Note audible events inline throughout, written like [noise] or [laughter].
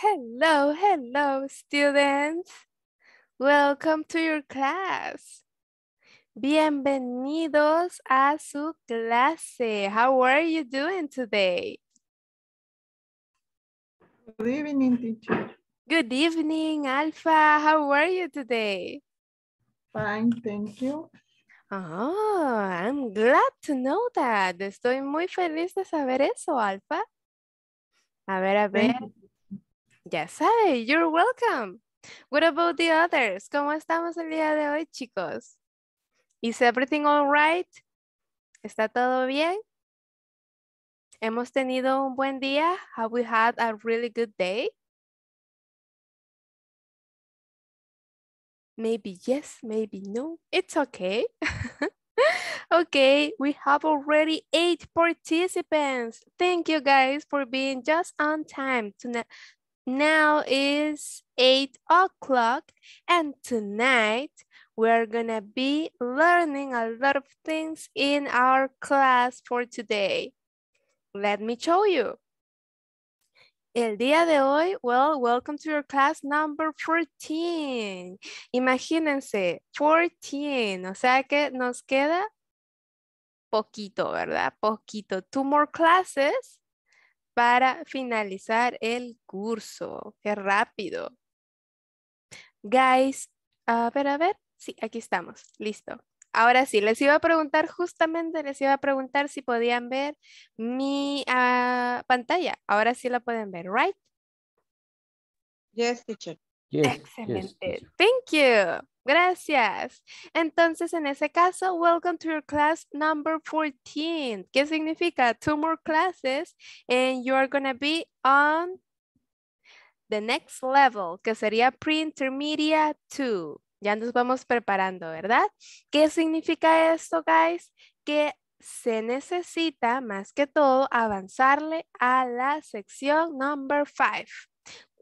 Hello, hello, students. Welcome to your class. Bienvenidos a su clase. How are you doing today? Good evening, teacher. Good evening, Alpha. How are you today? Fine, thank you. Oh, I'm glad to know that. Estoy muy feliz de saber eso, Alpha. A ver, a ver. Yes, hi, you're welcome. What about the others? ¿Cómo estamos el día de hoy, chicos? Is everything all right? ¿Está todo bien? ¿Hemos tenido un buen día? Have we had a really good day? Maybe yes, maybe no. It's okay. [laughs] okay, we have already eight participants. Thank you guys for being just on time. Now is 8 o'clock and tonight we're gonna be learning a lot of things in our class for today. Let me show you. El día de hoy, well, welcome to your class number 14. Imagínense, 14, o sea que nos queda poquito, ¿verdad? Poquito. Two more classes para finalizar el curso. ¡Qué rápido! Guys, a ver, a ver. Sí, aquí estamos. Listo. Ahora sí, les iba a preguntar justamente, les iba a preguntar si podían ver mi ah, pantalla. Ahora sí la pueden ver, ¿right? Yes, teacher. Excelente. Thank you. Gracias. Entonces, en ese caso, welcome to your class number 14. ¿Qué significa? Two more classes and you're going to be on the next level, que sería pre-intermediate 2. Ya nos vamos preparando, ¿verdad? ¿Qué significa esto, guys? Que se necesita, más que todo, avanzarle a la sección number 5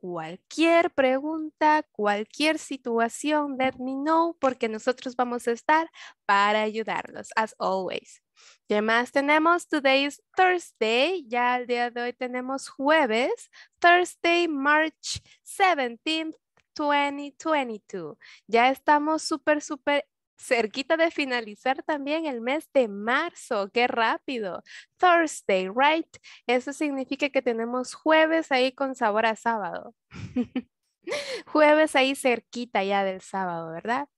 cualquier pregunta, cualquier situación, let me know, porque nosotros vamos a estar para ayudarlos, as always. ¿Qué más tenemos? Today is Thursday. Ya el día de hoy tenemos jueves. Thursday, March 17 2022. Ya estamos súper, súper cerquita de finalizar también el mes de marzo. ¡Qué rápido! Thursday, right? Eso significa que tenemos jueves ahí con sabor a sábado. [laughs] [laughs] jueves ahí cerquita ya del sábado, ¿verdad?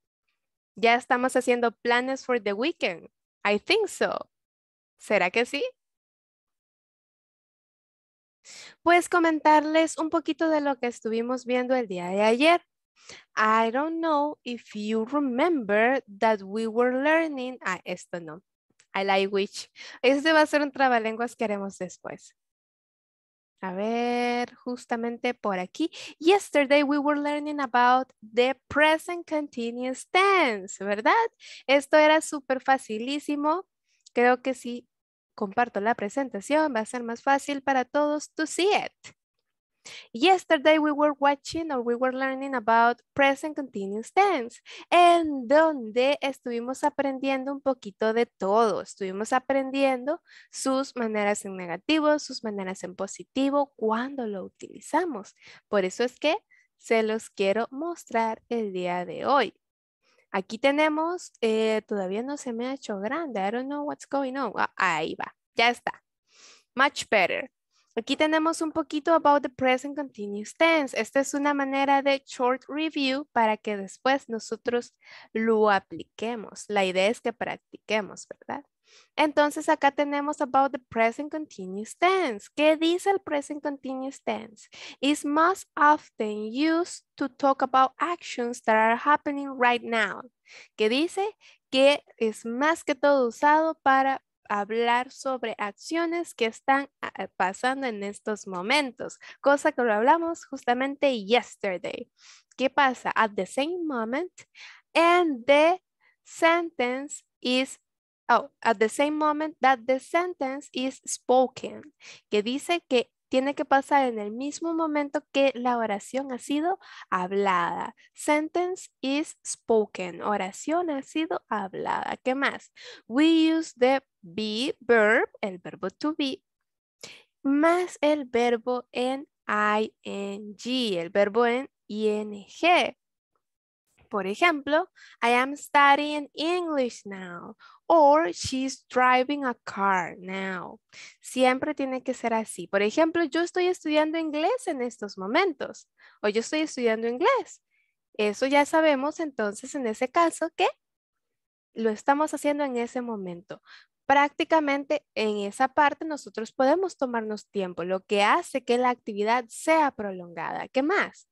Ya estamos haciendo planes for the weekend. I think so. ¿Será que sí? Pues comentarles un poquito de lo que estuvimos viendo el día de ayer. I don't know if you remember that we were learning. Ah, esto no. I like which. Este va a ser un trabalenguas que haremos después. A ver, justamente por aquí. Yesterday we were learning about the present continuous tense, ¿verdad? Esto era súper facilísimo. Creo que si comparto la presentación va a ser más fácil para todos to see it. Yesterday we were watching or we were learning about present continuous tense, en donde estuvimos aprendiendo un poquito de todo. Estuvimos aprendiendo sus maneras en negativo, sus maneras en positivo, cuando lo utilizamos. Por eso es que se los quiero mostrar el día de hoy. Aquí tenemos, eh, todavía no se me ha hecho grande, I don't know what's going on. Ah, ahí va, ya está. Much better. Aquí tenemos un poquito about the present continuous tense. Esta es una manera de short review para que después nosotros lo apliquemos. La idea es que practiquemos, ¿verdad? Entonces acá tenemos about the present continuous tense. ¿Qué dice el present continuous tense? It's most often used to talk about actions that are happening right now. ¿Qué dice? Que es más que todo usado para hablar sobre acciones que están ah, eh, pasando en estos momentos, cosa que lo hablamos justamente yesterday. ¿Qué pasa? At the same moment and the sentence is Oh, at the same moment that the sentence is spoken, que dice que tiene que pasar en el mismo momento que la oración ha sido hablada. Sentence is spoken. Oración ha sido hablada. ¿Qué más? We use the be verb, el verbo to be, más el verbo en ing, el verbo en ing. Por ejemplo, I am studying English now or she's driving a car now. Siempre tiene que ser así. Por ejemplo, yo estoy estudiando inglés en estos momentos o yo estoy estudiando inglés. Eso ya sabemos entonces en ese caso que lo estamos haciendo en ese momento. Prácticamente en esa parte nosotros podemos tomarnos tiempo, lo que hace que la actividad sea prolongada. ¿Qué más?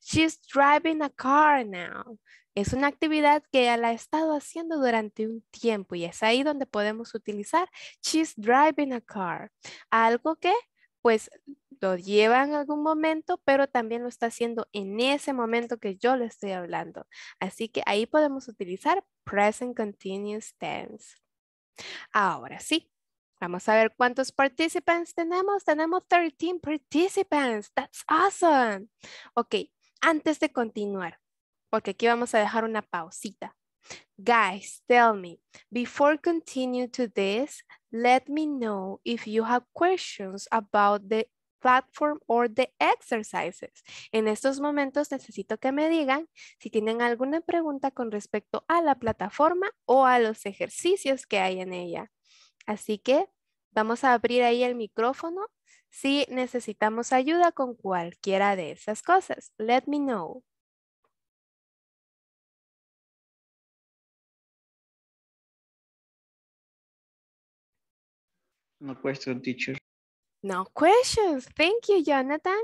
She's driving a car now. Es una actividad que la ha estado haciendo durante un tiempo y es ahí donde podemos utilizar she's driving a car. Algo que pues lo lleva en algún momento, pero también lo está haciendo en ese momento que yo le estoy hablando. Así que ahí podemos utilizar present continuous tense. Ahora sí, Vamos a ver cuántos participants tenemos. Tenemos 13 participants. That's awesome. Ok, antes de continuar, porque aquí vamos a dejar una pausita. Guys, tell me, before continue to this, let me know if you have questions about the platform or the exercises. En estos momentos necesito que me digan si tienen alguna pregunta con respecto a la plataforma o a los ejercicios que hay en ella. Así que vamos a abrir ahí el micrófono si necesitamos ayuda con cualquiera de esas cosas. Let me know. No question, teacher. No questions. Thank you, Jonathan.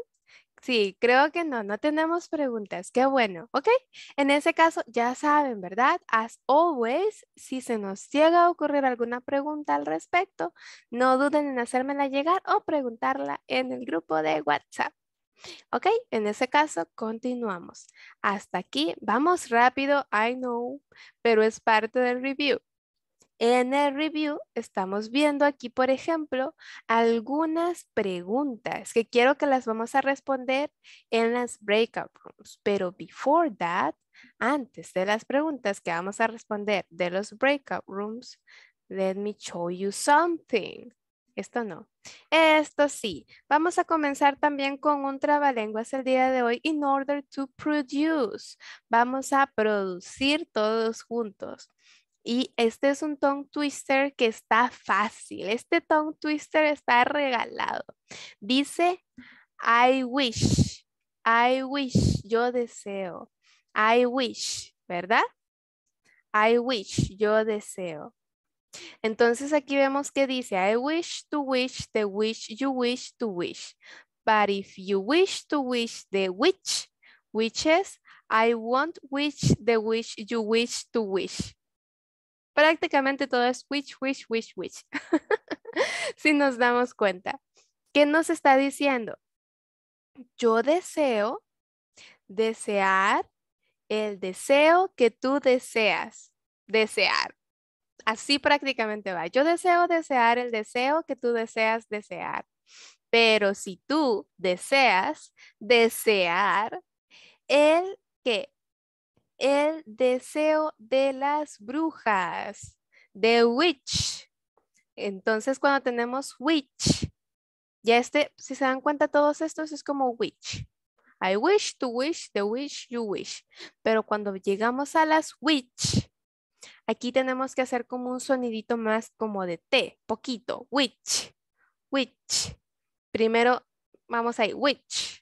Sí, creo que no, no tenemos preguntas. Qué bueno, ¿ok? En ese caso, ya saben, ¿verdad? As always, si se nos llega a ocurrir alguna pregunta al respecto, no duden en hacérmela llegar o preguntarla en el grupo de WhatsApp. ¿Ok? En ese caso, continuamos. Hasta aquí, vamos rápido, I know, pero es parte del review. En el review estamos viendo aquí, por ejemplo, algunas preguntas que quiero que las vamos a responder en las breakout rooms. Pero before that, antes de las preguntas que vamos a responder de los breakout rooms, let me show you something. Esto no. Esto sí. Vamos a comenzar también con un trabalenguas el día de hoy. In order to produce. Vamos a producir todos juntos. Y este es un tongue twister que está fácil. Este tongue twister está regalado. Dice, I wish, I wish, yo deseo. I wish, ¿verdad? I wish, yo deseo. Entonces aquí vemos que dice, I wish to wish, the wish, you wish to wish. But if you wish to wish the which, which is, I won't wish, the wish, you wish to wish prácticamente todo es wish, wish, wish, wish. [laughs] si nos damos cuenta. ¿Qué nos está diciendo? Yo deseo, desear, el deseo que tú deseas, desear. Así prácticamente va. Yo deseo desear el deseo que tú deseas desear. Pero si tú deseas desear el que el deseo de las brujas, de witch. Entonces, cuando tenemos witch, ya este, si se dan cuenta, todos estos es como witch. I wish, to wish, the wish, you wish. Pero cuando llegamos a las witch, aquí tenemos que hacer como un sonidito más como de T, poquito, witch, witch. Primero vamos ahí, witch.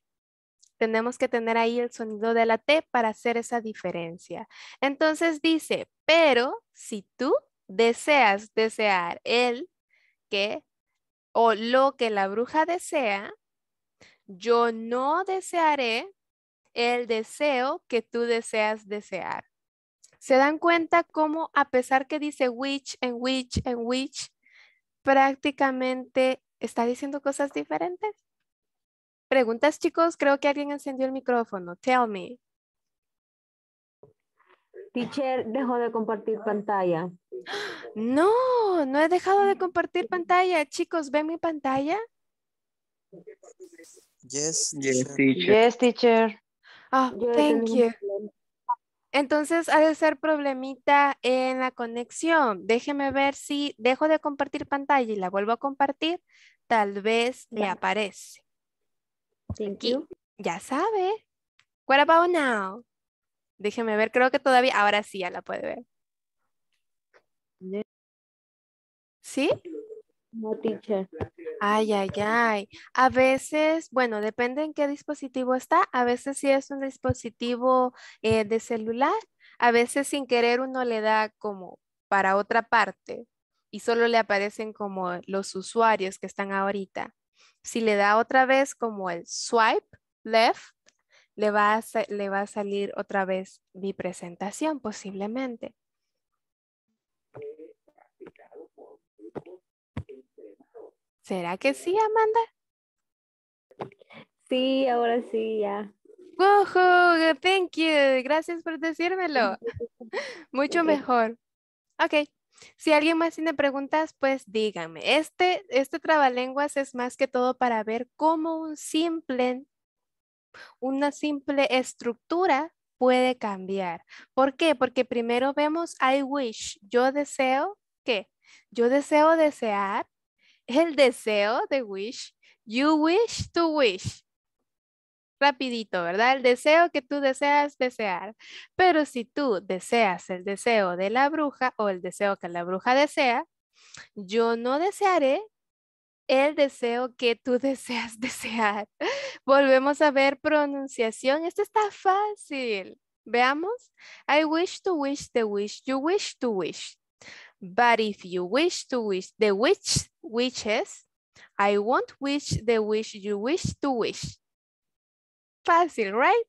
Tenemos que tener ahí el sonido de la T para hacer esa diferencia. Entonces dice, pero si tú deseas desear el que o lo que la bruja desea, yo no desearé el deseo que tú deseas desear. ¿Se dan cuenta cómo a pesar que dice which and which and which, prácticamente está diciendo cosas diferentes? Preguntas, chicos. Creo que alguien encendió el micrófono. Tell me. Teacher dejó de compartir pantalla. No, no he dejado de compartir pantalla. Chicos, ¿ven mi pantalla? Yes, yes, teacher. Yes, teacher. Oh, thank you. Entonces, ha de ser problemita en la conexión. Déjeme ver si dejo de compartir pantalla y la vuelvo a compartir. Tal vez le aparece. Thank you. Ya sabe. What about now? Déjeme ver, creo que todavía, ahora sí ya la puede ver. ¿Sí? No, teacher. Ay, ay, ay. A veces, bueno, depende en qué dispositivo está. A veces si sí es un dispositivo eh, de celular, a veces sin querer uno le da como para otra parte y solo le aparecen como los usuarios que están ahorita. Si le da otra vez como el swipe left, le va a, salir otra vez mi presentación posiblemente. ¿Será que sí, Amanda? Sí, ahora sí, ya. ojo Thank you. Gracias por decírmelo. [laughs] Mucho mejor. Ok. Si alguien más tiene preguntas, pues díganme. Este, este trabalenguas es más que todo para ver cómo un simple, una simple estructura puede cambiar. ¿Por qué? Porque primero vemos I wish, yo deseo, ¿qué? Yo deseo desear, el deseo de wish, you wish to wish, rapidito, ¿verdad? El deseo que tú deseas desear. Pero si tú deseas el deseo de la bruja o el deseo que la bruja desea, yo no desearé el deseo que tú [laughs] deseas desear. Volvemos a ver pronunciación. Esto está fácil. Veamos. I wish to wish the wish you wish to wish. But if you wish to wish the witch wishes, I won't wish the wish you wish to wish. Fácil, right?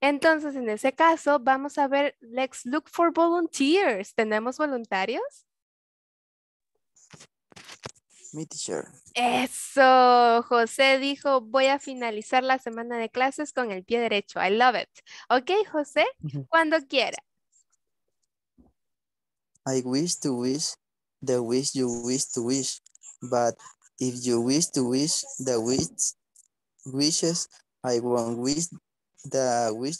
Entonces, en ese caso, vamos a ver, let's look for volunteers. ¿Tenemos voluntarios? Mi teacher. Eso, José dijo, voy a finalizar la semana de clases con el pie derecho. I love it. Ok, José, cuando quiera. I wish to wish the wish you wish to wish, but if you wish to wish the wish wishes I want wish the wish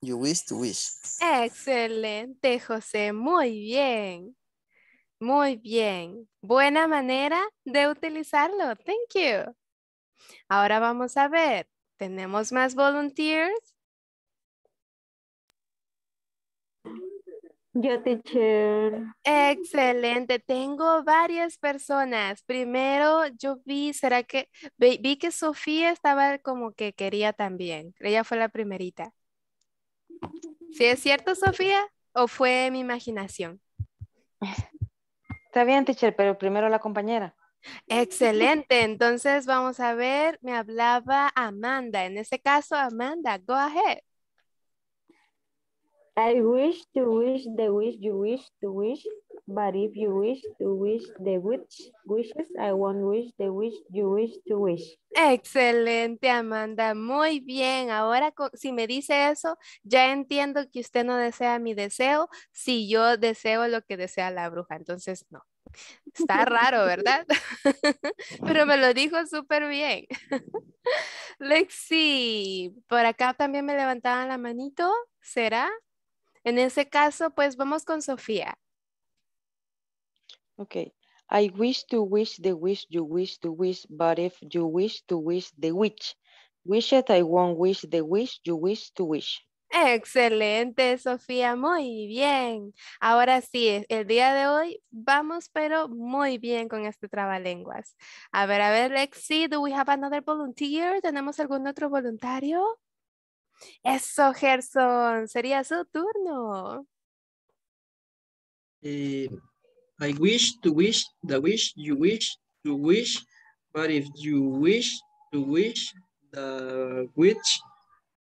you wish to wish. Excelente, José. Muy bien. Muy bien. Buena manera de utilizarlo. Thank you. Ahora vamos a ver. Tenemos más volunteers. Yo, teacher. Excelente. Tengo varias personas. Primero, yo vi, será que vi que Sofía estaba como que quería también. Ella fue la primerita. ¿Sí es cierto, Sofía? ¿O fue mi imaginación? Está bien, teacher, pero primero la compañera. Excelente. Entonces, vamos a ver. Me hablaba Amanda. En este caso, Amanda, go ahead. I wish to wish the wish you wish to wish, but if you wish to wish the wish wishes, I won't wish the wish you wish to wish. Excelente, Amanda. Muy bien. Ahora, si me dice eso, ya entiendo que usted no desea mi deseo, si yo deseo lo que desea la bruja. Entonces, no. Está [laughs] raro, ¿verdad? [laughs] Pero me lo dijo súper bien. [laughs] Lexi, por acá también me levantaban la manito. ¿Será? En ese caso, pues vamos con Sofía. Ok. I wish to wish the wish you wish to wish, but if you wish to wish the wish, wish it I won't wish the wish you wish to wish. Excelente, Sofía, muy bien. Ahora sí, el día de hoy vamos, pero muy bien con este trabalenguas. A ver, a ver, Lexi, do we have another volunteer? ¿Tenemos algún otro voluntario? Eso, Gerson, sería su turno. Eh, I wish to wish the wish you wish to wish, but if you wish to wish the wish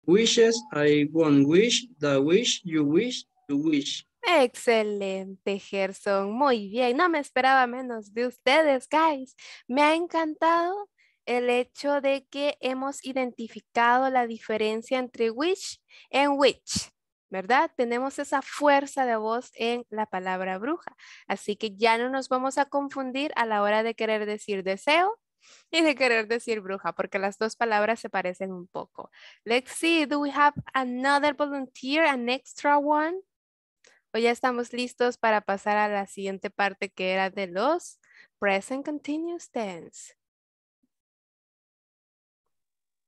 wishes, I won't wish the wish you wish to wish. Excelente, Gerson. Muy bien. No me esperaba menos de ustedes, guys. Me ha encantado el hecho de que hemos identificado la diferencia entre which and which, ¿verdad? Tenemos esa fuerza de voz en la palabra bruja. Así que ya no nos vamos a confundir a la hora de querer decir deseo y de querer decir bruja, porque las dos palabras se parecen un poco. Let's see, do we have another volunteer, an extra one? O ya estamos listos para pasar a la siguiente parte que era de los present continuous tense.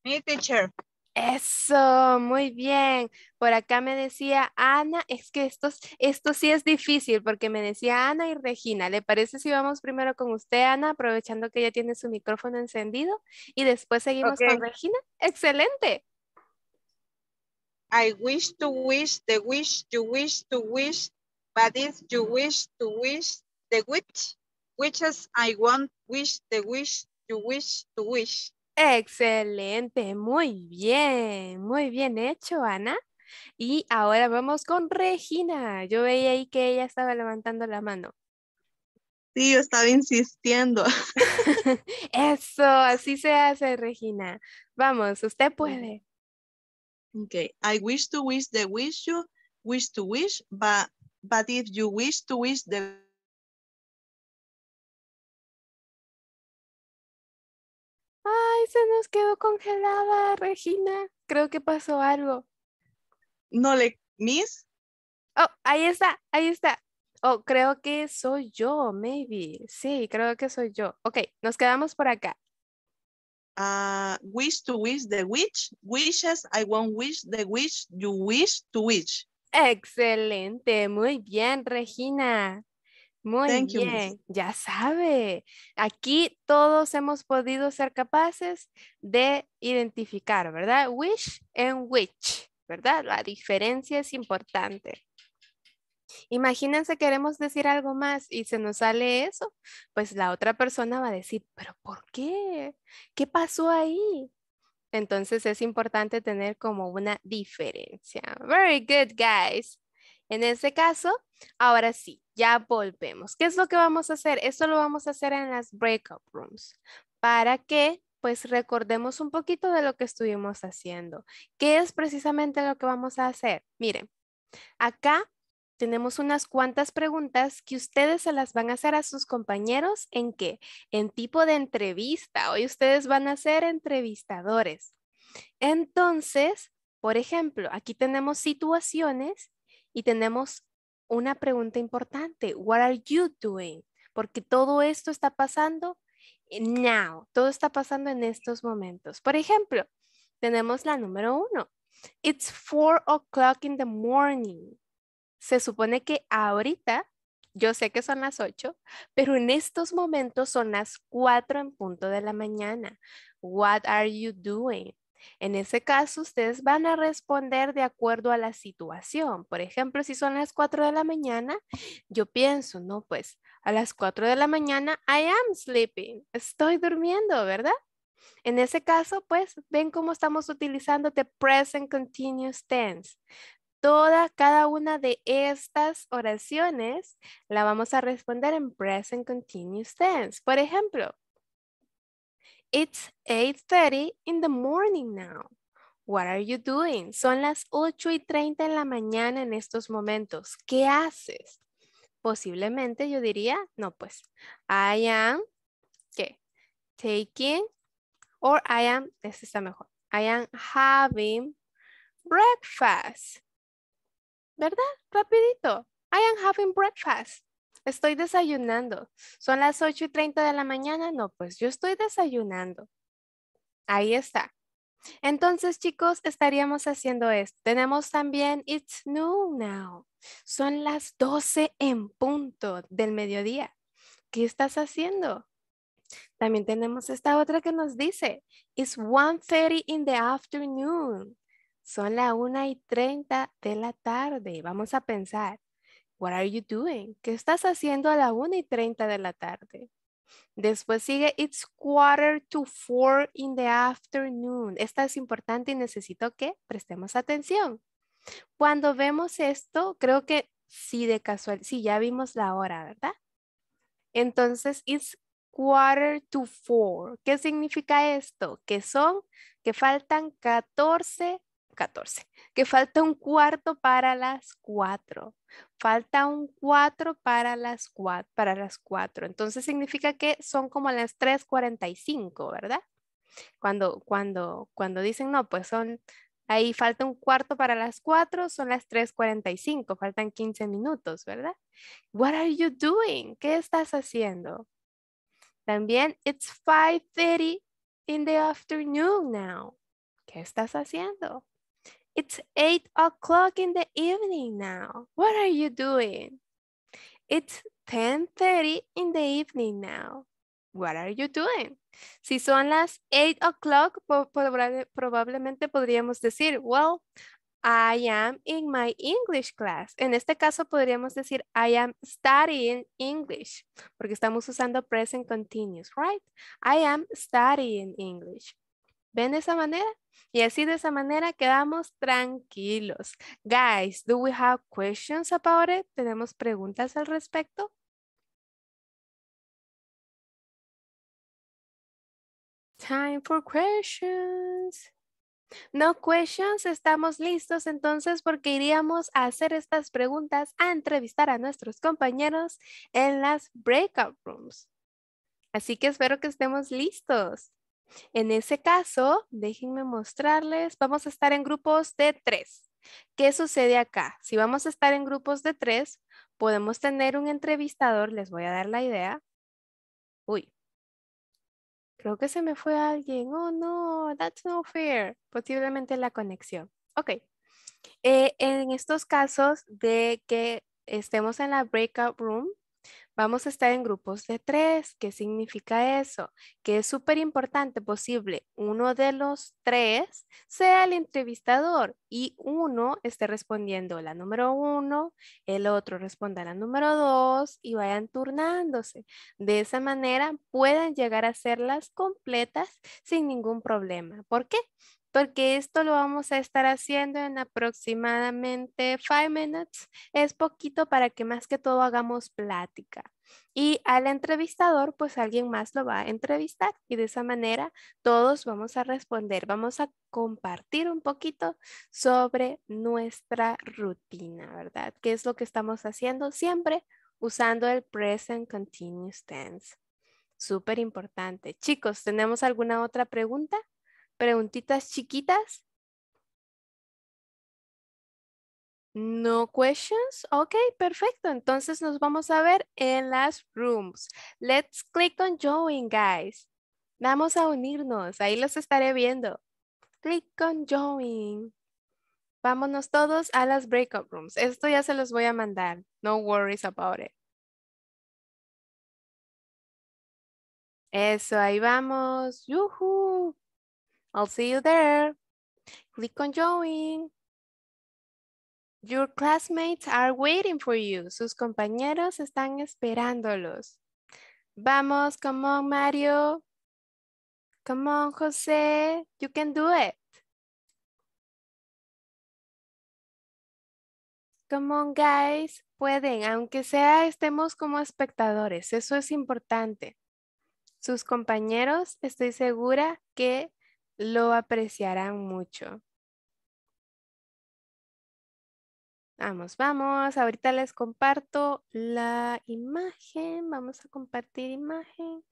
Mi teacher. Eso, muy bien. Por acá me decía Ana, es que estos, esto sí es difícil porque me decía Ana y Regina. ¿Le parece si vamos primero con usted, Ana, aprovechando que ella tiene su micrófono encendido y después seguimos con Regina? Excelente. I wish to wish, the wish, you wish to wish, but if you wish to wish, the wish, which is I want, wish, the wish, you wish to wish. Excelente, muy bien, muy bien hecho, Ana. Y ahora vamos con Regina. Yo veía ahí que ella estaba levantando la mano. Sí, yo estaba insistiendo. [laughs] Eso, así se hace, Regina. Vamos, usted puede. Ok. I wish to wish the wish you, wish to wish, but, but if you wish to wish the ay, se nos quedó congelada, Regina, creo que pasó algo. No le, Miss. Oh, ahí está, ahí está. Oh, creo que soy yo, maybe. Sí, creo que soy yo. Ok, nos quedamos por acá. Ah, wish to wish the wish, wishes, I won't wish the wish, you wish to wish. Excelente, muy bien, Regina. Muy bien, ya sabe. Aquí todos hemos podido ser capaces de identificar, ¿verdad? Wish and which, ¿verdad? La diferencia es importante. Imagínense, queremos decir algo más y se nos sale eso, pues la otra persona va a decir, pero ¿por qué? ¿Qué pasó ahí? Entonces es importante tener como una diferencia. Very good, guys. En ese caso, ahora sí, ya volvemos. ¿Qué es lo que vamos a hacer? Esto lo vamos a hacer en las breakout rooms para que pues recordemos un poquito de lo que estuvimos haciendo. ¿Qué es precisamente lo que vamos a hacer? Miren, acá tenemos unas cuantas preguntas que ustedes se las van a hacer a sus compañeros en qué? En tipo de entrevista. Hoy ustedes van a ser entrevistadores. Entonces, por ejemplo, aquí tenemos situaciones y tenemos una pregunta importante. What are you doing? Porque todo esto está pasando now. Todo está pasando en estos momentos. Por ejemplo, tenemos la número uno. It's four o'clock in the morning. Se supone que ahorita, yo sé que son las ocho, pero en estos momentos son las cuatro en punto de la mañana. What are you doing? En ese caso, ustedes van a responder de acuerdo a la situación. Por ejemplo, si son las 4 de la mañana, yo pienso, no, pues a las 4 de la mañana, I am sleeping, estoy durmiendo, ¿verdad? En ese caso, pues, ven cómo estamos utilizando the present continuous tense. Toda, cada una de estas oraciones la vamos a responder en present continuous tense. Por ejemplo, It's 8.30 in the morning now. What are you doing? Son las 8 y 30 en la mañana en estos momentos. ¿Qué haces? Posiblemente yo diría, no pues, I am, Taking, or I am, este está mejor. I am having breakfast. ¿Verdad? Rapidito. I am having breakfast estoy desayunando. Son las 8 y 30 de la mañana. No, pues yo estoy desayunando. Ahí está. Entonces, chicos, estaríamos haciendo esto. Tenemos también It's noon Now. Son las 12 en punto del mediodía. ¿Qué estás haciendo? También tenemos esta otra que nos dice It's 1.30 in the afternoon. Son las 1 y 30 de la tarde. Vamos a pensar. What are you doing? ¿Qué estás haciendo a las 1 y 30 de la tarde? Después sigue It's quarter to four in the afternoon. Esta es importante y necesito que prestemos atención. Cuando vemos esto, creo que sí de casual, sí, ya vimos la hora, ¿verdad? Entonces, it's quarter to four. ¿Qué significa esto? Que son, que faltan 14 14. Que falta un cuarto para las 4. Falta un 4 para las 4. Para las 4. Entonces significa que son como las 3.45, ¿verdad? Cuando, cuando, cuando dicen, no, pues son, ahí falta un cuarto para las 4, son las 3.45, faltan 15 minutos, ¿verdad? What are you doing? ¿Qué estás haciendo? También, it's 5.30 in the afternoon now. ¿Qué estás haciendo? It's eight o'clock in the evening now. What are you doing? It's 10.30 in the evening now. What are you doing? Si son las 8 o'clock, probablemente podríamos decir, well, I am in my English class. En este caso podríamos decir, I am studying English, porque estamos usando present continuous, right? I am studying English. ¿Ven de esa manera? Y así de esa manera quedamos tranquilos. Guys, do we have questions about it? ¿Tenemos preguntas al respecto? Time for questions. No questions, estamos listos entonces porque iríamos a hacer estas preguntas a entrevistar a nuestros compañeros en las breakout rooms. Así que espero que estemos listos. En ese caso, déjenme mostrarles, vamos a estar en grupos de tres. ¿Qué sucede acá? Si vamos a estar en grupos de tres, podemos tener un entrevistador, les voy a dar la idea. Uy, creo que se me fue alguien. Oh, no, that's no fair. Posiblemente la conexión. Ok. Eh, en estos casos de que estemos en la breakout room, Vamos a estar en grupos de tres. ¿Qué significa eso? Que es súper importante posible uno de los tres sea el entrevistador y uno esté respondiendo la número uno, el otro responda la número dos y vayan turnándose. De esa manera puedan llegar a hacerlas completas sin ningún problema. ¿Por qué? porque esto lo vamos a estar haciendo en aproximadamente 5 minutes. Es poquito para que más que todo hagamos plática. Y al entrevistador, pues alguien más lo va a entrevistar y de esa manera todos vamos a responder. Vamos a compartir un poquito sobre nuestra rutina, ¿verdad? ¿Qué es lo que estamos haciendo siempre usando el present continuous tense? Súper importante. Chicos, ¿tenemos alguna otra pregunta? preguntitas chiquitas. No questions. Ok, perfecto. Entonces nos vamos a ver en las rooms. Let's click on join, guys. Vamos a unirnos. Ahí los estaré viendo. Click on join. Vámonos todos a las breakout rooms. Esto ya se los voy a mandar. No worries about it. Eso, ahí vamos. ¡Yuhu! I'll see you there. Click on join. Your classmates are waiting for you. Sus compañeros están esperándolos. Vamos, come on, Mario. Come on, Jose. You can do it. Come on, guys. Pueden, aunque sea estemos como espectadores. Eso es importante. Sus compañeros, estoy segura que lo apreciarán mucho. Vamos, vamos. Ahorita les comparto la imagen. Vamos a compartir imagen.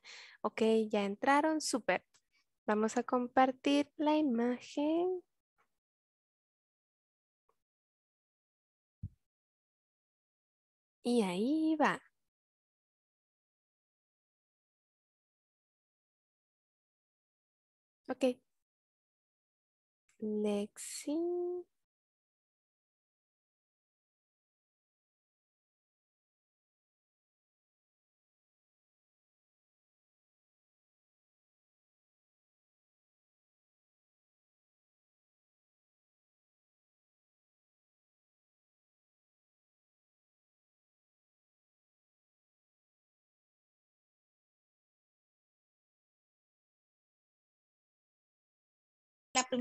Ok, ya entraron. super Vamos a compartir la imagen. Y ahí va. Ok, Lexi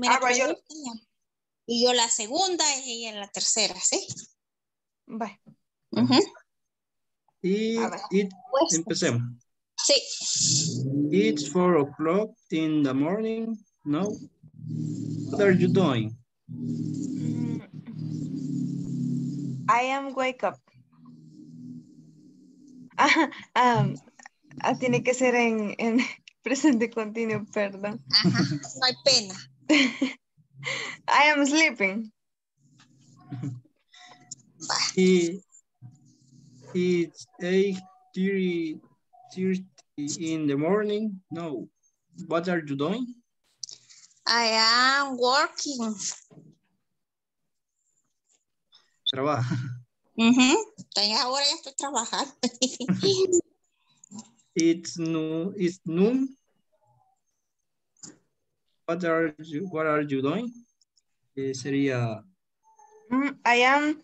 ah, y yo la segunda y ella la tercera, ¿sí? Bueno. y, pues, empecemos. Sí. It's four o'clock in the morning. No. What are you doing? Mm, I am wake up. [laughs] Um, ah, um, tiene que ser en, en [laughs] presente continuo, perdón. Ajá, no hay pena. [laughs] I am sleeping. It, it's [laughs] 8.30 in the morning. No. What are you doing? I am working. Trabaja. Uh -huh. Estoy ahora estoy trabajando. it's, noon. it's noon what are you, what are you doing? Eh, sería... Mm, I am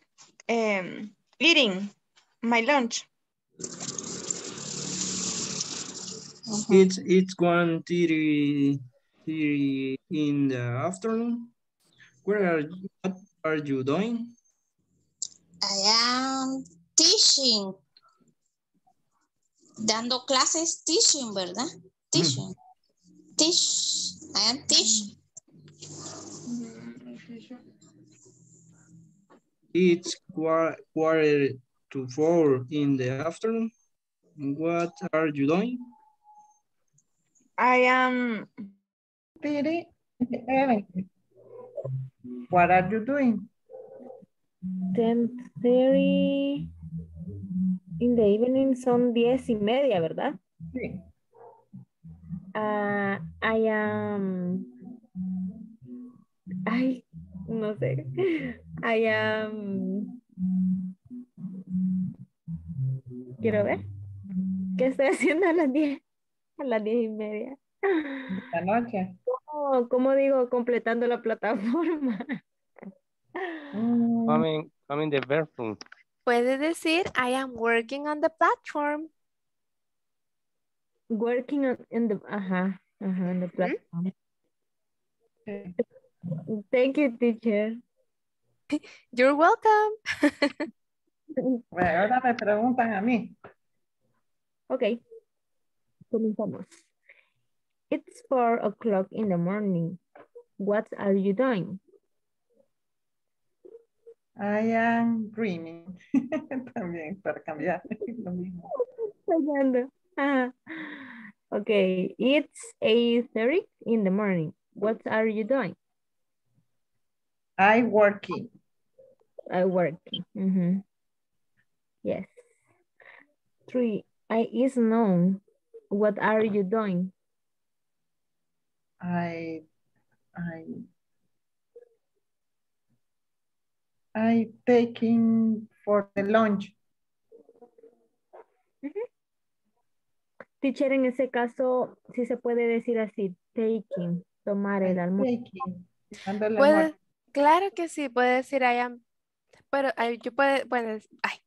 um, eating my lunch. Uh -huh. It's it's one thirty, thirty in the afternoon. Where are you, what are you doing? I am teaching. Dando clases, teaching, ¿verdad? Mm. Teaching. Mm. Tish. I am Tish. It's quarter, to four in the afternoon. What are you doing? I am Piri. What are you doing? 10.30 in the evening son diez y media, ¿verdad? Sí. I ah, am. Ay, no sé. I am. Quiero ver. ¿Qué estoy haciendo a las 10? A las diez y media. La noche. ¿Cómo, ¿Cómo, digo completando la plataforma? Mm. Coming, Puede decir I am working on the platform. working on, in the uh-huh, uh-huh in the platform. Okay. Thank you, teacher. [laughs] You're welcome. [laughs] bueno, ahora me preguntan a mí. Ok. Comenzamos. It's four o'clock in the morning. What are you doing? I am dreaming. [laughs] También para cambiar lo mismo. Soñando. Ah. Okay, it's 8.30 in the morning. What are you doing? I working. I working, mm -hmm. Yes. Three, I is known. What are you doing? I, I, I taking for the lunch. Mm -hmm. en ese caso, si se puede decir así, taking, tomar el almuerzo. claro que sí, puede decir I pero yo puede, bueno, ay,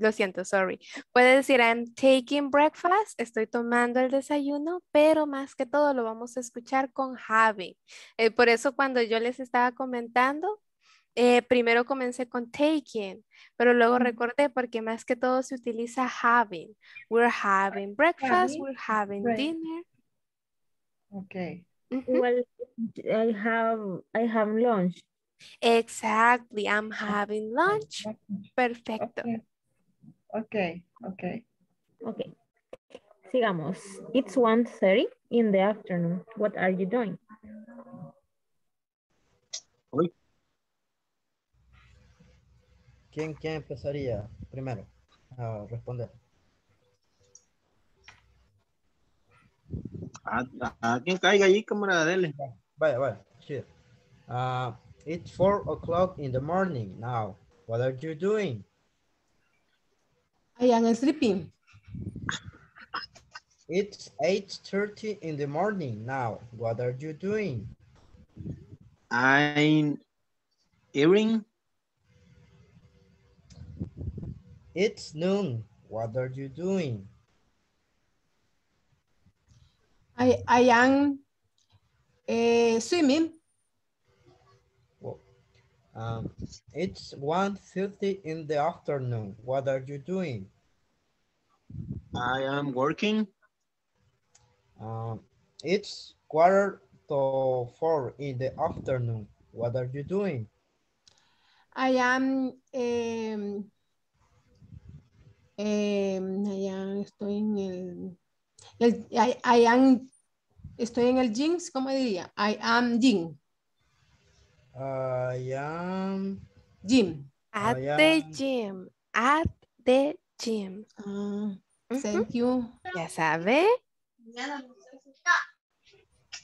lo, siento, sorry. Puede decir I'm taking breakfast, estoy tomando el desayuno, pero más que todo lo vamos a escuchar con having. Eh, por eso cuando yo les estaba comentando, eh, primero comencé con taking, pero luego mm. recordé porque más que todo se utiliza having. We're having breakfast, we're having dinner. Okay. Well, I have I have lunch. Exactly, I'm ah, having lunch. Perfecto. Okay, okay. Okay. Sigamos. It's 1.30 in the afternoon. What are you doing? ¿Quién, quién empezaría primero a responder? A, quien caiga allí, cámara, dele. Vaya, vaya, sí. Ah, it's four o'clock in the morning now. What are you doing? I am sleeping. It's 8.30 in the morning now. What are you doing? I'm eating It's noon. What are you doing? I, I am uh, swimming. Well, um, it's 1.30 in the afternoon. What are you doing? I am working. Um, it's quarter to four in the afternoon. What are you doing? I am um, Eh, allá estoy en el, el I, am, estoy en el jeans, ¿cómo diría? I am Jim. I am Jim. At the gym. At the gym. Ah, thank you. Ya sabe. A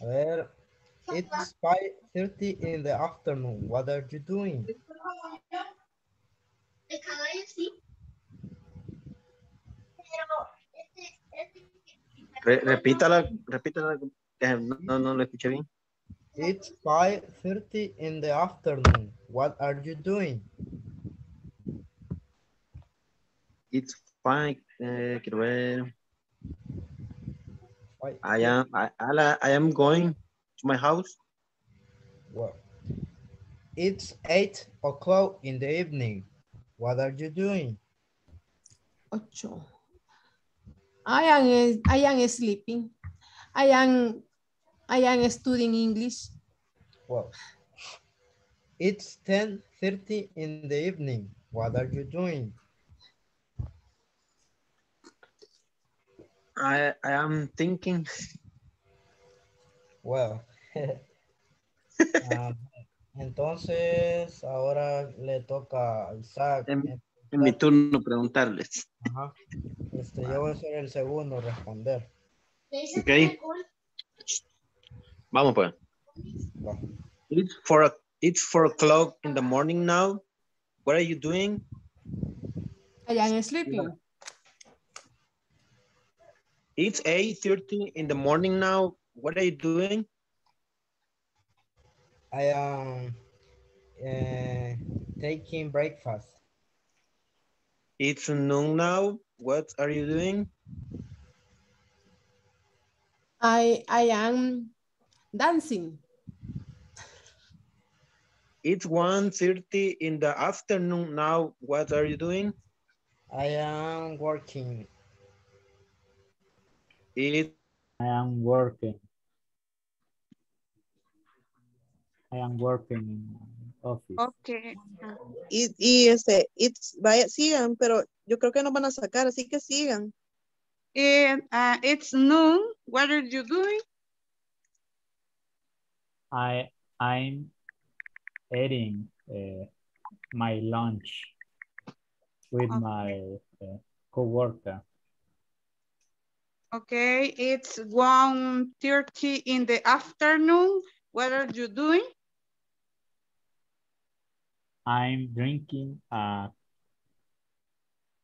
ver, it's 5.30 in the afternoon. What are you doing? The caballo, sí. repítala, repítala. Eh, no, no lo escuché bien. It's 5.30 in the afternoon. What are you doing? It's fine. Eh, quiero ver. I am, I, I am going to my house. Well, it's 8 o'clock in the evening. What are you doing? Ocho. I am, I am sleeping. I am, I am studying English. Well, it's 10.30 in the evening. What are you doing? I, I am thinking. Well, [laughs] um, entonces ahora le toca a Isaac. Em Es mi turno preguntarles. Ajá. Este, yo voy a ser el segundo a responder. Ok. Vamos pues. It's four, it's o'clock in the morning now. What are you doing? I am sleeping. It's 8.30 in the morning now. What are you doing? I am eh, taking breakfast. It's noon now. What are you doing? I I am dancing. It's 1.30 in the afternoon now. What are you doing? I am working. It I am working. I am working. Ok. Y, este, it's, vaya, sigan, pero yo creo que no van a sacar, así que sigan. Eh, ah, it's noon. What are you doing? I, I'm eating eh, my lunch with my uh, coworker. Okay, it's 1.30 in the afternoon. What are you doing? I'm drinking a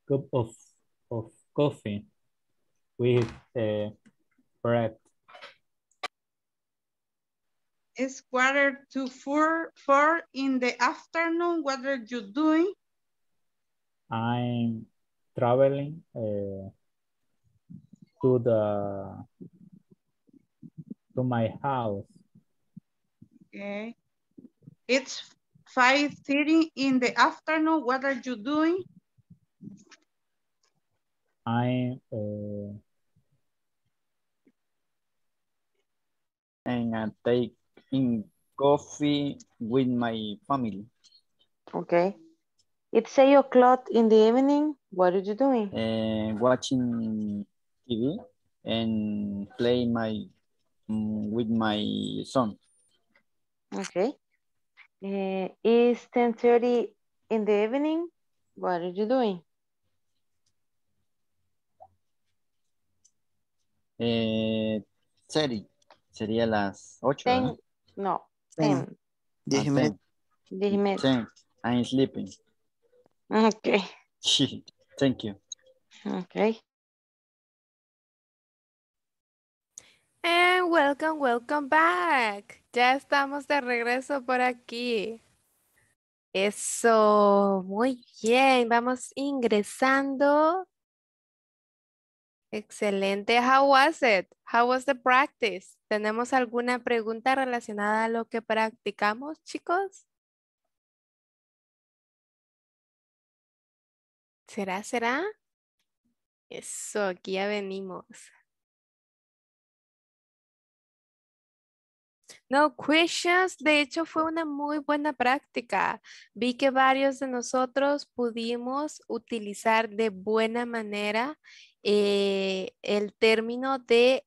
cup of, of coffee with uh, bread. It's quarter to four, four in the afternoon. What are you doing? I'm traveling uh, to the to my house. Okay. It's 5.30 in the afternoon. What are you doing? I'm... Uh, and I take in coffee with my family. Okay. It's 8 o'clock in the evening. What are you doing? Uh, watching TV and play my um, with my son. Okay. Uh, eh, it's 10.30 in the evening. What are you doing? Eh, 30. Sería las 8, Ten, No, 10. 10 10 ah, 10. I'm sleeping. Okay. Thank you. Okay. And welcome, welcome back. ya estamos de regreso por aquí. Eso, muy bien, vamos ingresando. Excelente. How was it? How was the practice? ¿Tenemos alguna pregunta relacionada a lo que practicamos, chicos? ¿Será, será? Eso, aquí ya venimos. No, questions, de hecho, fue una muy buena práctica. Vi que varios de nosotros pudimos utilizar de buena manera eh, el término de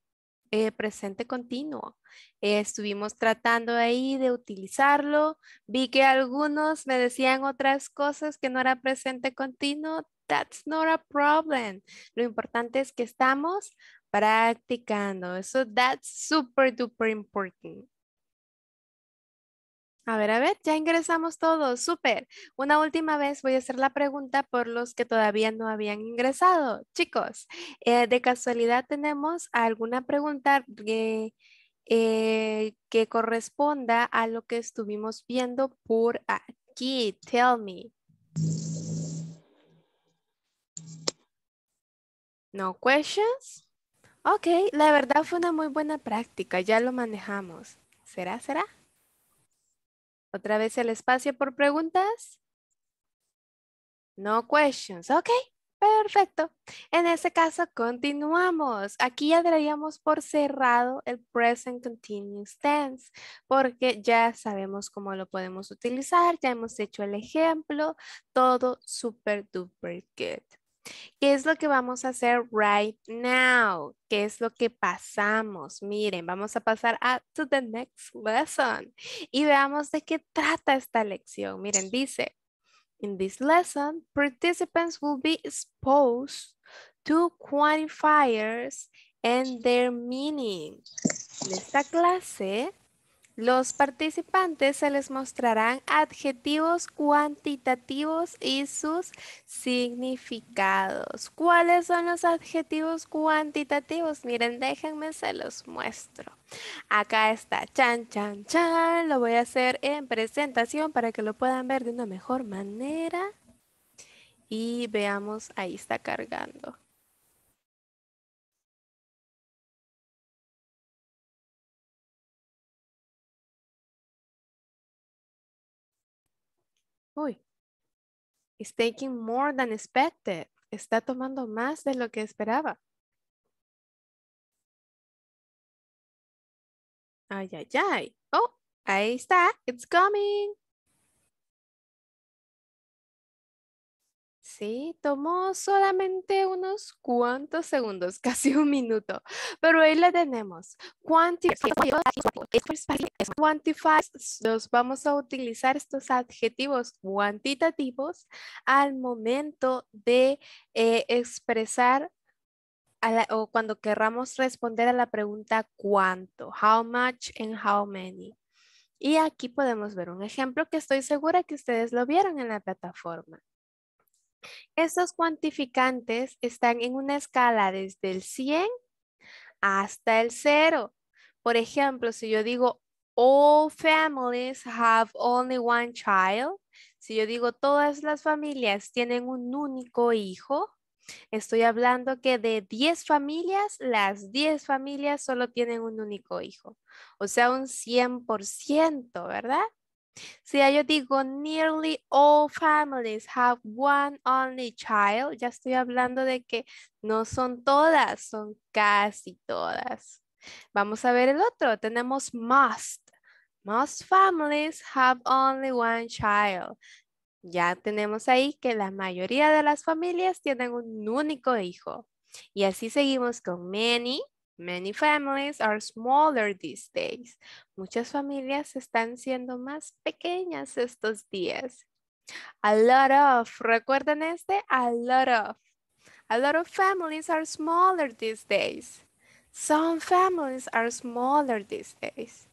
eh, presente continuo. estuvimos tratando ahí de utilizarlo. Vi que algunos me decían otras cosas que no era presente continuo. That's not a problem. Lo importante es que estamos practicando. Eso that's super duper important. A ver, a ver, ya ingresamos todos, súper. Una última vez voy a hacer la pregunta por los que todavía no habían ingresado. Chicos, eh, de casualidad tenemos alguna pregunta eh, que corresponda a lo que estuvimos viendo por aquí. Tell me. No questions? Ok, la verdad fue una muy buena práctica, ya lo manejamos. ¿Será, será? Otra vez el espacio por preguntas. No questions. Ok, perfecto. En ese caso, continuamos. Aquí ya daríamos por cerrado el present continuous tense porque ya sabemos cómo lo podemos utilizar. Ya hemos hecho el ejemplo. Todo super duper good. ¿Qué es lo que vamos a hacer right now? ¿Qué es lo que pasamos? Miren, vamos a pasar a to the next lesson y veamos de qué trata esta lección. Miren, dice, in this lesson, participants will be exposed to quantifiers and their meaning. En esta clase, los participantes se les mostrarán adjetivos cuantitativos y sus significados. ¿Cuáles son los adjetivos cuantitativos? Miren, déjenme, se los muestro. Acá está, chan, chan, chan. Lo voy a hacer en presentación para que lo puedan ver de una mejor manera. Y veamos, ahí está cargando. it's taking more than expected. Está tomando más de lo que esperaba. Ay, ay, ay. Oh, ahí está. It's coming. Sí, tomó solamente unos cuantos segundos, [laughs] casi un minuto, pero ahí la tenemos. Quantifies, los vamos a utilizar estos adjetivos cuantitativos al momento de eh, expresar o cuando querramos responder a la pregunta cuánto, how much and how many. Y aquí podemos ver un ejemplo que estoy segura que ustedes lo vieron en la plataforma. Estos cuantificantes están en una escala desde el 100 hasta el 0. Por ejemplo, si yo digo all families have only one child, si yo digo todas las familias tienen un único hijo, estoy hablando que de 10 familias, las 10 familias solo tienen un único hijo. O sea, un 100%, ¿verdad? Si yo digo, nearly all families have one only child, ya estoy hablando de que no son todas, son casi todas. Vamos a ver el otro. Tenemos must. Most families have only one child. Ya tenemos ahí que la mayoría de las familias tienen un único hijo. Y así seguimos con many, Many families are smaller these days. Muchas familias están siendo más pequeñas estos días. A lot of, recuerden este, a lot of. A lot of families are smaller these days. Some families are smaller these days.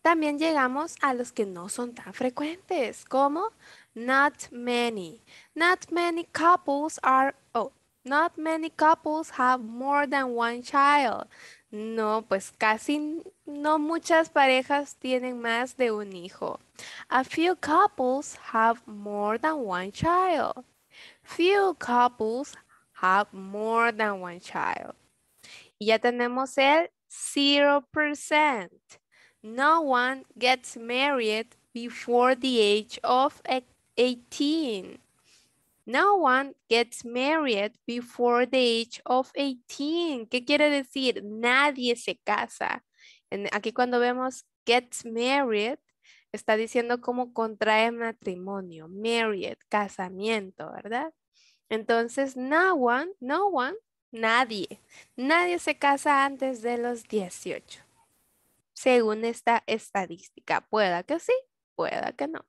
También llegamos a los que no son tan frecuentes, como not many. Not many couples are, oh, Not many couples have more than one child. No, pues casi no muchas parejas tienen más de un hijo. A few couples have more than one child. Few couples have more than one child. Y ya tenemos el 0%. No one gets married before the age of 18. No one gets married before the age of 18. ¿Qué quiere decir? Nadie se casa. aquí cuando vemos gets married, está diciendo cómo contrae matrimonio, married, casamiento, ¿verdad? Entonces, no one, no one, nadie. Nadie se casa antes de los 18. Según esta estadística, pueda que sí, pueda que no.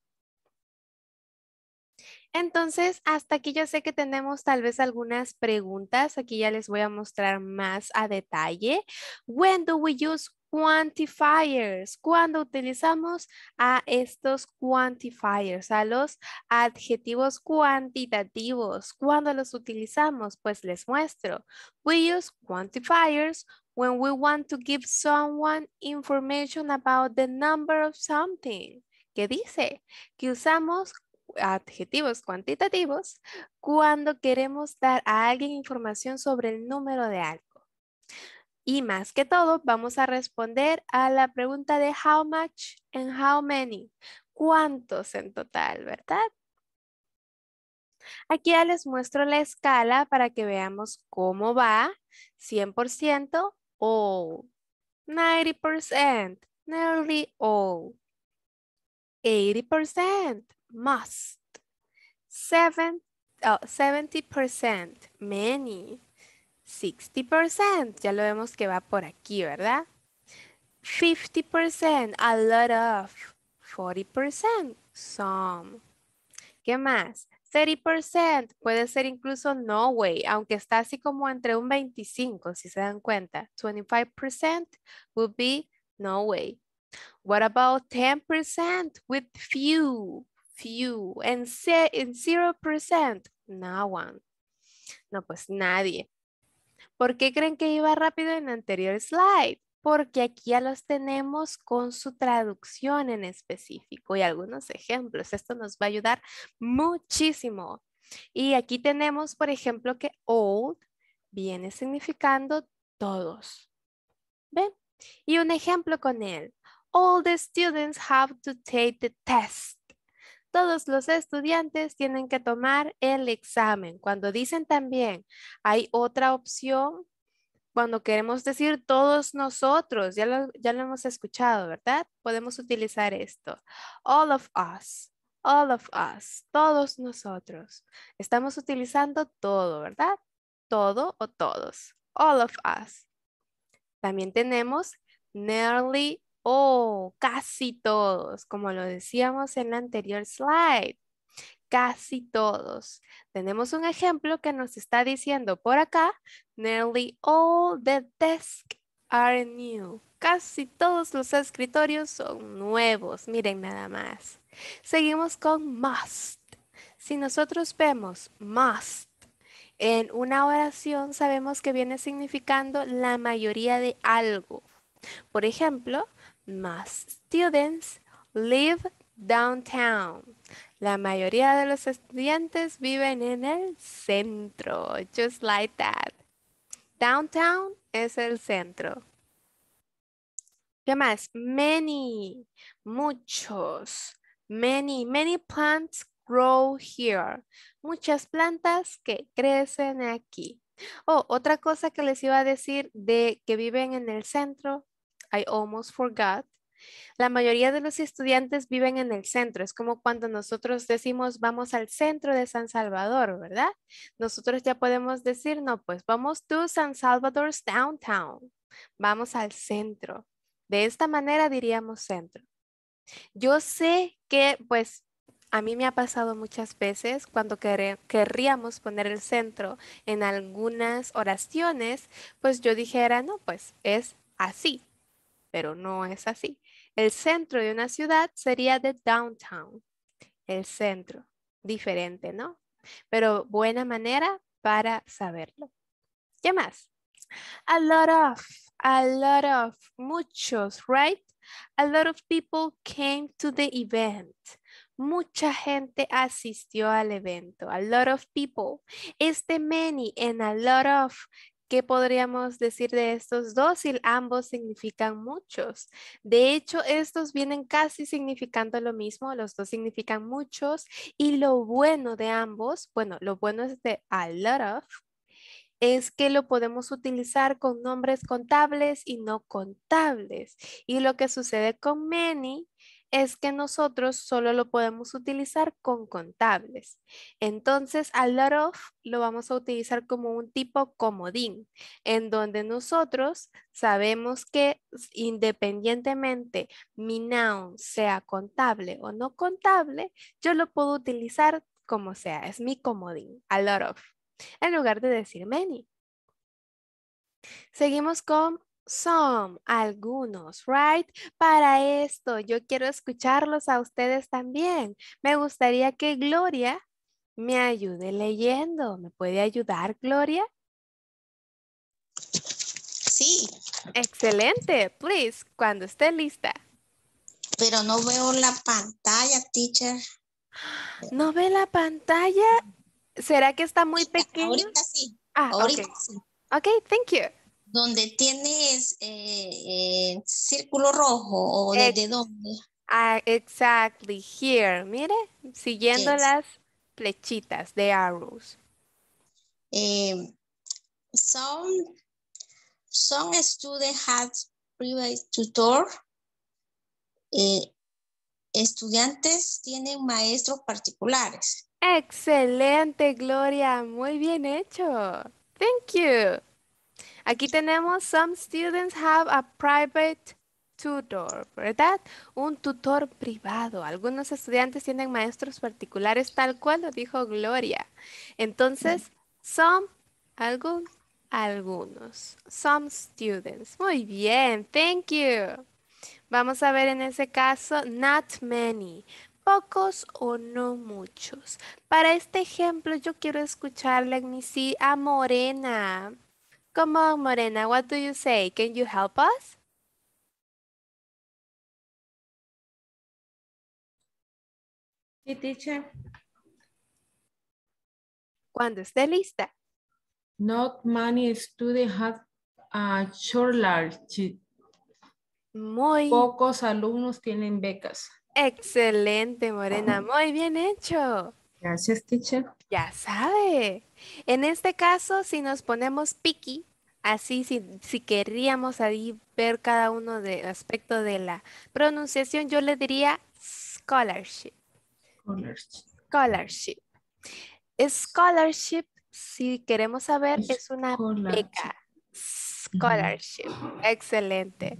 Entonces, hasta aquí yo sé que tenemos tal vez algunas preguntas. Aquí ya les voy a mostrar más a detalle. When do we use quantifiers? ¿Cuándo utilizamos a estos quantifiers, a los adjetivos cuantitativos, ¿cuándo los utilizamos? Pues les muestro. We use quantifiers when we want to give someone information about the number of something. ¿Qué dice? Que usamos adjetivos cuantitativos cuando queremos dar a alguien información sobre el número de algo. Y más que todo, vamos a responder a la pregunta de how much and how many. ¿Cuántos en total, verdad? Aquí ya les muestro la escala para que veamos cómo va 100% all, 90%, nearly all, 80%, must. 70%, many. 60%, ya lo vemos que va por aquí, ¿verdad? 50%, a lot of. 40%, some. ¿Qué más? 30%, puede ser incluso no way, aunque está así como entre un 25, si se dan cuenta. 25% would be no way. What about 10% with few? few. And, zero 0%, no one. No, pues nadie. ¿Por qué creen que iba rápido en anterior slide? Porque aquí ya los tenemos con su traducción en específico y algunos ejemplos. Esto nos va a ayudar muchísimo. Y aquí tenemos, por ejemplo, que old viene significando todos. ¿Ven? Y un ejemplo con él. All the students have to take the test todos los estudiantes tienen que tomar el examen. Cuando dicen también, hay otra opción, cuando queremos decir todos nosotros, ya lo, ya lo hemos escuchado, ¿verdad? Podemos utilizar esto. All of us, all of us, todos nosotros. Estamos utilizando todo, ¿verdad? Todo o todos, all of us. También tenemos nearly oh, casi todos, como lo decíamos en la anterior slide. Casi todos. Tenemos un ejemplo que nos está diciendo por acá, nearly all the desks are new. Casi todos los escritorios son nuevos. Miren nada más. Seguimos con must. Si nosotros vemos must en una oración, sabemos que viene significando la mayoría de algo. Por ejemplo, más students live downtown. La mayoría de los estudiantes viven en el centro, just like that. Downtown es el centro. ¿Qué más? Many, muchos, many, many plants grow here. Muchas plantas que crecen aquí. Oh, otra cosa que les iba a decir de que viven en el centro I almost forgot. La mayoría de los estudiantes viven en el centro. Es como cuando nosotros decimos vamos al centro de San Salvador, ¿verdad? Nosotros ya podemos decir, no, pues vamos to San Salvador's downtown. Vamos al centro. De esta manera diríamos centro. Yo sé que pues a mí me ha pasado muchas veces cuando querríamos poner el centro en algunas oraciones, pues yo dijera, no, pues es así, pero no es así. El centro de una ciudad sería the downtown, el centro, diferente, ¿no? Pero buena manera para saberlo. ¿Qué más? A lot of, a lot of, muchos, right? A lot of people came to the event. Mucha gente asistió al evento. A lot of people. Este many and a lot of ¿qué podríamos decir de estos dos si ambos significan muchos? De hecho, estos vienen casi significando lo mismo, los dos significan muchos y lo bueno de ambos, bueno, lo bueno es de a lot of, es que lo podemos utilizar con nombres contables y no contables. Y lo que sucede con many es que nosotros solo lo podemos utilizar con contables. Entonces, a lot of lo vamos a utilizar como un tipo comodín, en donde nosotros sabemos que independientemente mi noun sea contable o no contable, yo lo puedo utilizar como sea, es mi comodín, a lot of, en lugar de decir many. Seguimos con son algunos, right? Para esto, yo quiero escucharlos a ustedes también. Me gustaría que Gloria me ayude leyendo. ¿Me puede ayudar, Gloria? Sí. Excelente, please, cuando esté lista. Pero no veo la pantalla, teacher. ¿No ve la pantalla? ¿Será que está muy pequeña? Ahorita sí. Ah, ahorita okay. sí. Ok, thank you donde tienes eh, eh, círculo rojo o de dónde. Ah, exactly here, mire, siguiendo las flechitas de arrows. Eh, some, students had private tutor. Eh, estudiantes tienen maestros particulares. Excelente, Gloria. Muy bien hecho. Thank you. Aquí tenemos some students have a private tutor, ¿verdad? Un tutor privado. Algunos estudiantes tienen maestros particulares tal cual lo dijo Gloria. Entonces, some, algún, algunos. Some students. Muy bien, thank you. Vamos a ver en ese caso, not many. Pocos o no muchos. Para este ejemplo, yo quiero escucharle, a Morena. Come on, Morena, what do you say? Can you help us? Sí, teacher. Cuando esté lista. Not many students have a short large. Muy. Pocos alumnos tienen becas. Excelente, Morena. Muy bien hecho. Gracias, teacher. Ya sabe. En este caso, si nos ponemos picky, así si, queríamos ahí ver cada uno de aspecto de la pronunciación, yo le diría scholarship. Scholarship. Scholarship. Scholarship, si queremos saber, es una beca. Scholarship. Excelente.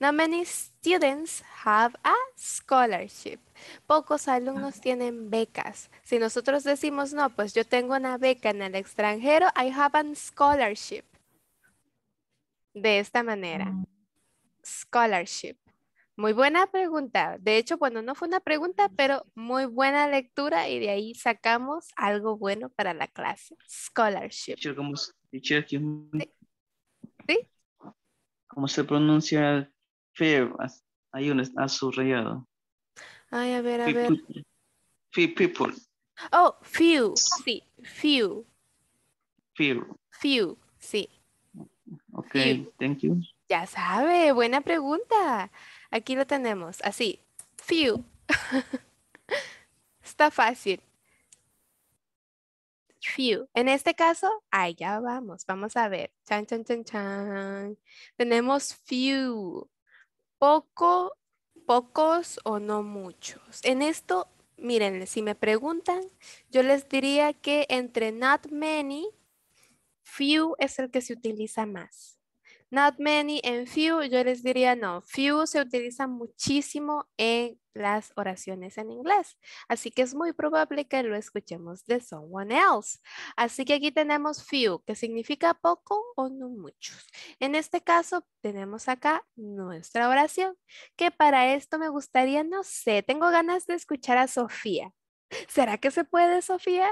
No many students have a scholarship. Pocos alumnos tienen becas. Si nosotros decimos, no, pues yo tengo una beca en el extranjero, I have a scholarship. De esta manera. Mm. Scholarship. Muy buena pregunta. De hecho, bueno, no fue una pregunta, pero muy buena lectura y de ahí sacamos algo bueno para la clase. Scholarship. ¿Cómo se pronuncia? Fear. Hay un su subrayado. Ay, a ver, a ver. Few people. Oh, few. Sí, few. Few. Few, sí. Ok, thank you. Ya sabe, buena pregunta. Aquí lo tenemos, así. Few. [laughs] Está fácil few. En este caso, allá vamos, vamos a ver. Chan, chan, chan, chan. Tenemos few, poco, pocos o no muchos. En esto, miren, si me preguntan, yo les diría que entre not many, few es el que se utiliza más. Not many and few, yo les diría no. Few se utiliza muchísimo en las oraciones en inglés. Así que es muy probable que lo escuchemos de someone else. Así que aquí tenemos few, que significa poco o no muchos. En este caso, tenemos acá nuestra oración, que para esto me gustaría, no sé, tengo ganas de escuchar a Sofía. ¿Será que se puede, Sofía?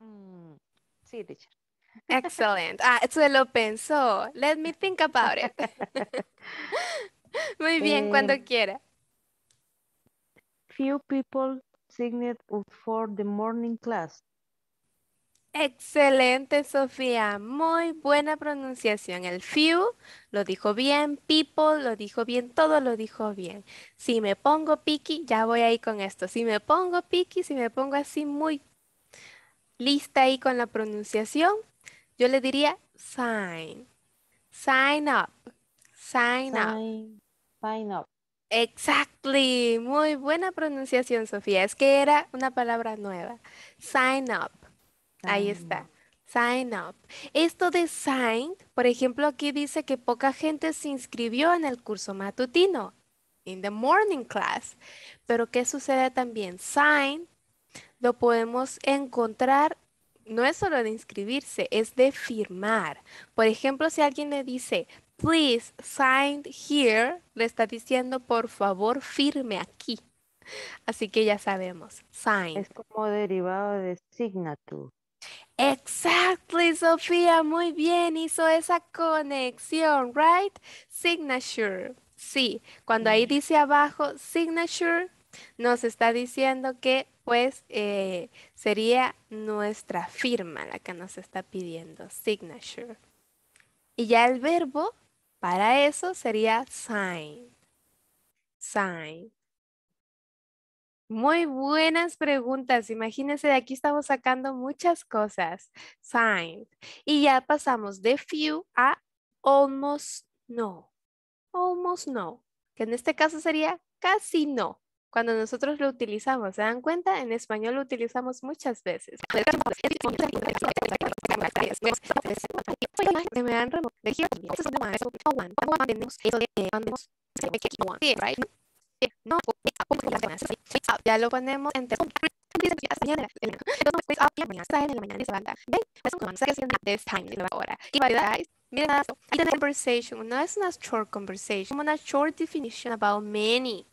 Mm, sí, teacher. Excelente, Ah, se lo pensó. Let me think about it. [laughs] Muy bien, cuando eh, quiera. Few people sign up for the morning class. Excelente, Sofía. Muy buena pronunciación. El few lo dijo bien, people lo dijo bien, todo lo dijo bien. Si me pongo picky, ya voy ahí con esto. Si me pongo picky, si me pongo así muy lista ahí con la pronunciación, yo le diría sign. Sign up. Sign, up. Sign up. Exactly. Muy buena pronunciación, Sofía. Es que era una palabra nueva. Sign up. Ahí está. Sign up. Esto de sign, por ejemplo, aquí dice que poca gente se inscribió en el curso matutino, in the morning class. Pero ¿qué sucede también? Sign lo podemos encontrar no es solo de inscribirse, es de firmar. Por ejemplo, si alguien le dice, please sign here, le está diciendo, por favor, firme aquí. Así que ya sabemos, sign. Es como derivado de signature. Exactly, Sofía, muy bien, hizo esa conexión, right? Signature. Sí, cuando ahí dice abajo signature, nos está diciendo que pues eh, sería nuestra firma la que nos está pidiendo, signature. Y ya el verbo para eso sería sign. Sign. Muy buenas preguntas. Imagínense, de aquí estamos sacando muchas cosas. Sign. Y ya pasamos de few a almost no. Almost no. Que en este caso sería casi no. Cuando nosotros lo utilizamos, ¿se dan cuenta? En español lo utilizamos muchas veces. Ya lo ponemos en conversation no es una short conversation, una short definition about many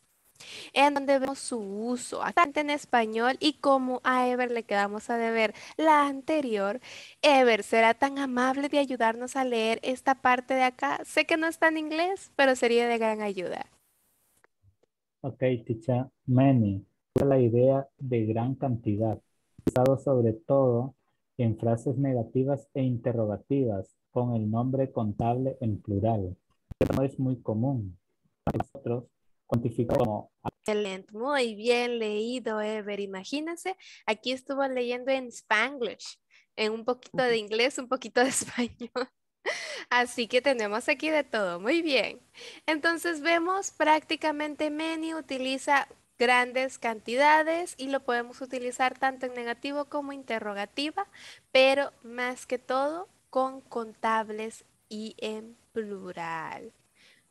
en donde vemos su uso bastante en español y como a Ever le quedamos a deber la anterior, Ever será tan amable de ayudarnos a leer esta parte de acá. Sé que no está en inglés, pero sería de gran ayuda. Ok, Ticha, many fue la idea de gran cantidad, usado sobre todo en frases negativas e interrogativas con el nombre contable en plural. No es muy común. Nosotros como... Excelente, muy bien leído, Ever. Imagínense, aquí estuvo leyendo en Spanglish, en un poquito de inglés, un poquito de [laughs] español. Así que tenemos aquí de todo, muy bien. Entonces vemos prácticamente Many utiliza grandes cantidades y lo podemos utilizar tanto en negativo como interrogativa, pero más que todo con contables y en plural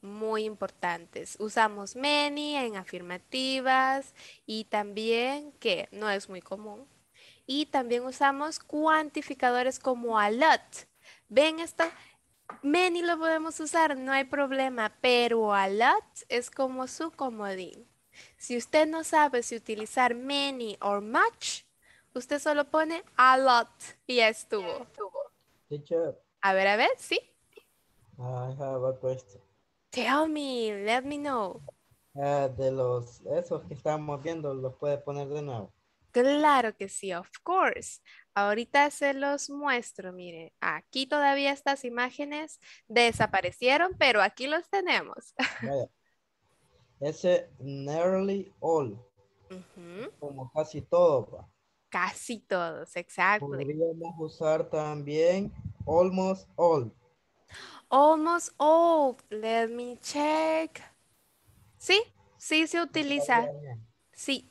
muy importantes. Usamos many en afirmativas y también que no es muy común. Y también usamos cuantificadores como a lot. ¿Ven esto? Many lo podemos usar, no hay problema, pero a lot es como su comodín. Si usted no sabe si utilizar many or much, usted solo pone a lot y estuvo. A ver, a ver, sí. I have a question. Tell me, let me know. Ah, de los, esos que estamos viendo, los puede poner de nuevo. Claro que sí, of course. Ahorita se los muestro, miren. Aquí todavía estas imágenes desaparecieron, pero aquí los tenemos. [laughs] Ese nearly all. Como casi todo. Casi todos, exacto. Podríamos usar también almost all. Almost all Let me check. Sí, sí se utiliza. Sí,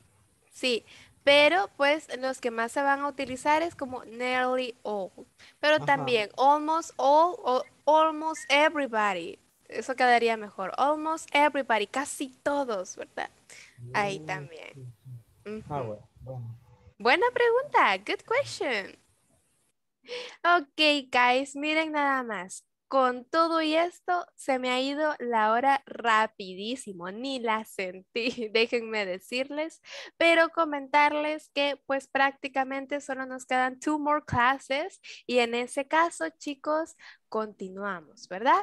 sí. Pero pues los que más se van a utilizar es como nearly all. Pero también almost all o almost everybody. Eso quedaría mejor. Almost everybody, casi todos, ¿verdad? Ahí mm, también. Ah, Buena pregunta. Good question. Ok, guys, miren nada más con todo y esto, se me ha ido la hora rapidísimo, ni la sentí, [laughs] déjenme decirles, pero comentarles que pues prácticamente solo nos quedan two more classes y en ese caso, chicos, continuamos, ¿verdad?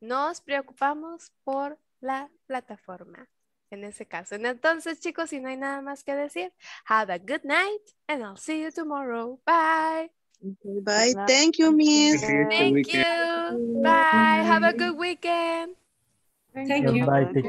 Nos preocupamos por la plataforma en ese caso. Entonces, chicos, si no hay nada más que decir, have a good night and I'll see you tomorrow. Bye. Okay, bye. Thank you, Miss. Thank you. Bye. Have a good weekend. Thank, you. Bye,